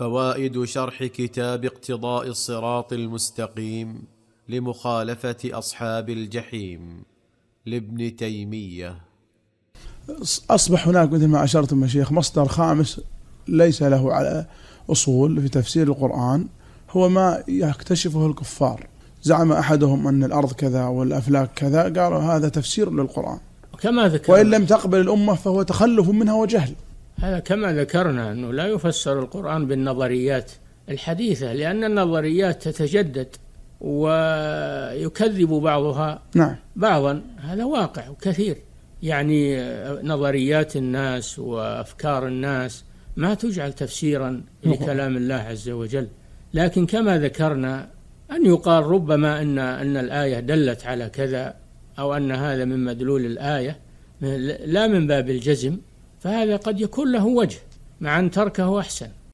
فوائد شرح كتاب اقتضاء الصراط المستقيم لمخالفه اصحاب الجحيم لابن تيميه اصبح هناك مثل ما اشرتم يا شيخ مصدر خامس ليس له على اصول في تفسير القران هو ما يكتشفه الكفار زعم احدهم ان الارض كذا والافلاك كذا قالوا هذا تفسير للقران كما ذكر وان لم تقبل الامه فهو تخلف منها وجهل هذا كما ذكرنا أنه لا يفسر القرآن بالنظريات الحديثة لأن النظريات تتجدد ويكذب بعضها نعم. بعضا هذا واقع كثير يعني نظريات الناس وأفكار الناس ما تجعل تفسيرا لكلام الله عز وجل لكن كما ذكرنا أن يقال ربما أن أن الآية دلت على كذا أو أن هذا من مدلول الآية لا من باب الجزم فهذا قد يكون له وجه مع أن تركه أحسن